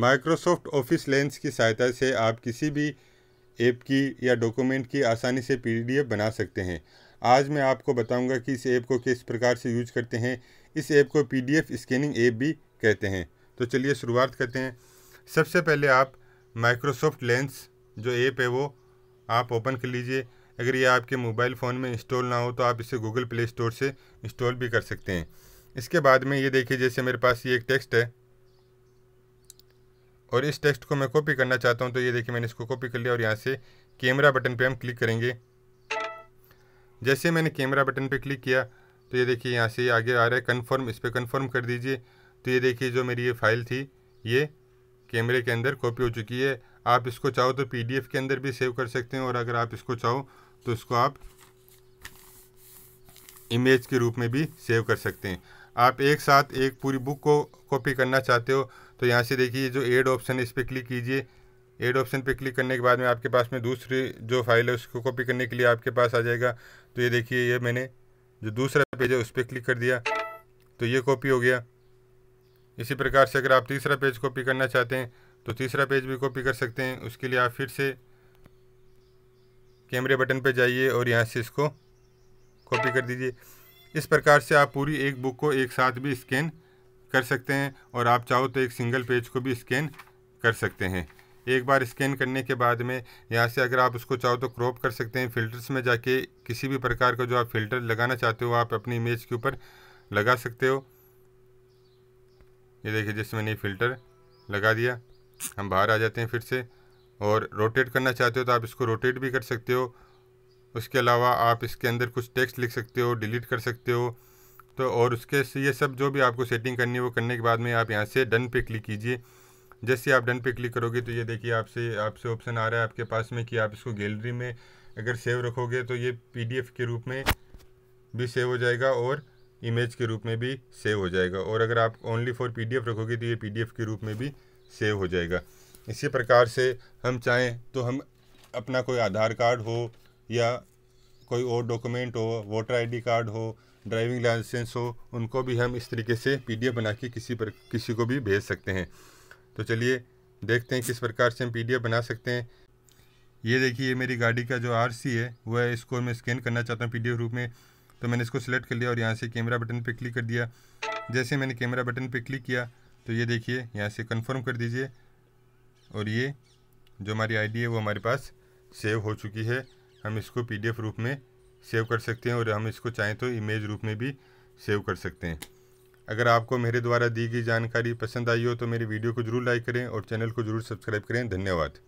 Microsoft office lens की सहायता से आप किसी भी ऐप की या डॉक्यूमेंट की आसानी से पीडीएफ बना सकते हैं आज मैं आपको बताऊंगा कि इस ऐप को किस प्रकार से यूज करते हैं इस ऐप को पीडीएफ स्कैनिंग ऐप भी कहते हैं तो चलिए शुरुआत करते हैं सबसे पहले आप माइक्रोसॉफ्ट लेंस जो ऐप है वो आप ओपन कर लीजिए अगर ये आपके मोबाइल फ़ोन में इंस्टॉल ना हो तो आप इसे गूगल प्ले स्टोर से इंस्टॉल भी कर सकते हैं इसके बाद में ये देखिए जैसे मेरे पास ये एक टेक्स्ट है और इस टेक्स्ट को मैं कॉपी करना चाहता हूँ तो ये देखिए मैंने इसको कॉपी कर लिया और यहाँ से कैमरा बटन पे हम क्लिक करेंगे जैसे मैंने कैमरा बटन पे क्लिक किया तो ये देखिए यहाँ से आगे आ रहा है कन्फर्म इस पर कन्फर्म कर दीजिए तो ये देखिए जो मेरी ये फाइल थी ये कैमरे के अंदर कॉपी हो चुकी है आप इसको चाहो तो पी के अंदर भी सेव कर सकते हैं और अगर आप इसको चाहो तो इसको आप इमेज के रूप में भी सेव कर सकते हैं आप एक साथ एक पूरी बुक को कॉपी करना चाहते हो तो यहाँ से देखिए जो एड ऑप्शन है इस पर क्लिक कीजिए एड ऑप्शन पे क्लिक करने के बाद में आपके पास में दूसरी जो फाइल है उसको कॉपी करने के लिए आपके पास आ जाएगा तो ये देखिए ये मैंने जो दूसरा पेज है उस पर क्लिक कर दिया तो ये कॉपी हो गया इसी प्रकार से अगर आप तीसरा पेज कॉपी करना चाहते हैं तो तीसरा पेज भी कॉपी कर सकते हैं उसके लिए आप फिर से कैमरे बटन पर जाइए और यहाँ से इसको कॉपी कर दीजिए इस प्रकार से आप पूरी एक बुक को एक साथ भी स्कैन कर सकते हैं और आप चाहो तो एक सिंगल पेज को भी स्कैन कर सकते हैं एक बार स्कैन करने के बाद में यहाँ से अगर आप उसको चाहो तो क्रॉप कर सकते हैं फ़िल्टर्स में जाके किसी भी प्रकार का जो आप फ़िल्टर लगाना चाहते हो आप अपनी इमेज के ऊपर लगा सकते हो ये देखिए जैसे मैंने फ़िल्टर लगा दिया हम बाहर आ जाते हैं फिर से और रोटेट करना चाहते हो तो आप इसको रोटेट भी कर सकते हो उसके अलावा आप इसके अंदर कुछ टेक्स्ट लिख सकते हो डिलीट कर सकते हो तो और उसके से ये सब जो भी आपको सेटिंग करनी है वो करने के बाद में आप यहाँ से डन पे क्लिक कीजिए जैसे आप डन पे क्लिक करोगे तो ये देखिए आपसे आपसे ऑप्शन आ रहा है आपके पास में कि आप इसको गैलरी में अगर सेव रखोगे तो ये पीडीएफ के रूप में भी सेव हो जाएगा और इमेज के रूप में भी सेव हो जाएगा और अगर आप ओनली फॉर पी रखोगे तो ये पी के रूप में भी सेव हो जाएगा इसी प्रकार से हम चाहें तो हम अपना कोई आधार कार्ड हो या कोई और डॉक्यूमेंट हो वोटर आईडी कार्ड हो ड्राइविंग लाइसेंस हो उनको भी हम इस तरीके से पीडीएफ बना के किसी पर किसी को भी भेज सकते हैं तो चलिए देखते हैं किस प्रकार से हम पीडीएफ बना सकते हैं ये देखिए मेरी गाड़ी का जो आरसी है वह है इसको मैं स्कैन करना चाहता हूँ पीडीएफ रूप में तो मैंने इसको सिलेक्ट कर लिया और यहाँ से कैमरा बटन पर क्लिक कर दिया जैसे मैंने कैमरा बटन पर क्लिक किया तो ये देखिए यहाँ से कन्फर्म कर दीजिए और ये जो हमारी डी है वो हमारे पास सेव हो चुकी है हम इसको एफ रूप में सेव कर सकते हैं और हम इसको चाहें तो इमेज रूप में भी सेव कर सकते हैं अगर आपको मेरे द्वारा दी गई जानकारी पसंद आई हो तो मेरी वीडियो को जरूर लाइक करें और चैनल को जरूर सब्सक्राइब करें धन्यवाद